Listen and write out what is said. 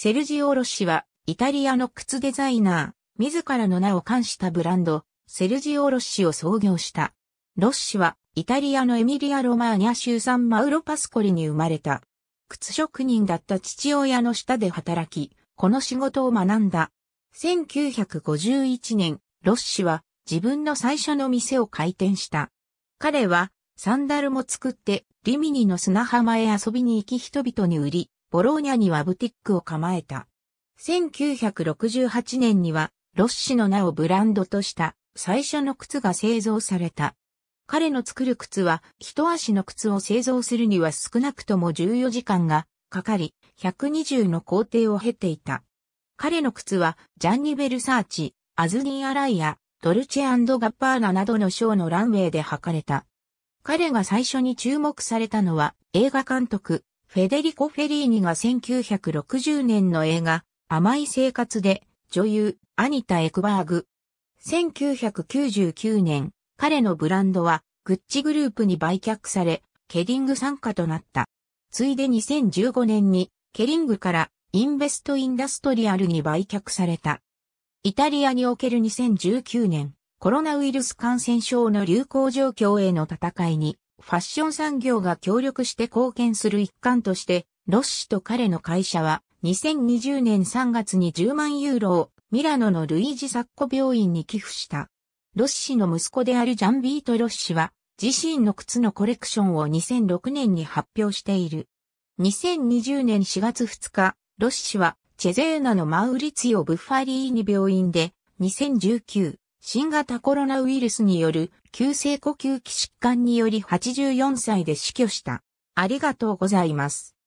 セルジオ・ロッシは、イタリアの靴デザイナー、自らの名を冠したブランド、セルジオ・ロッシを創業した。ロッシは、イタリアのエミリア・ロマーニャ州産マウロ・パスコリに生まれた。靴職人だった父親の下で働き、この仕事を学んだ。1951年、ロッシは自分の最初の店を開店した。彼はサンダルも作ってリミニの砂浜へ遊びに行き人々に売り、ボローニャにはブティックを構えた。1968年には、ロッシの名をブランドとした最初の靴が製造された。彼の作る靴は、一足の靴を製造するには少なくとも14時間がかかり、120の工程を経ていた。彼の靴は、ジャンニ・ベルサーチ、アズニー・アライア、ドルチェガッパーナなどのショーのランウェイで履かれた。彼が最初に注目されたのは、映画監督、フェデリコ・フェリーニが1960年の映画、甘い生活で、女優、アニタ・エクバーグ。1999年、彼のブランドは、グッチグループに売却され、ケリング参加となった。ついで2015年に、ケリングからインベストインダストリアルに売却された。イタリアにおける2019年、コロナウイルス感染症の流行状況への戦いに、ファッション産業が協力して貢献する一環として、ロッシと彼の会社は2020年3月に10万ユーロをミラノのルイージ・サッコ病院に寄付した。ロッシの息子であるジャンビート・ロッシは自身の靴のコレクションを2006年に発表している。2020年4月2日、ロッシはチェゼーナのマウリツィオ・ブッファリーニ病院で2019新型コロナウイルスによる急性呼吸器疾患により84歳で死去した。ありがとうございます。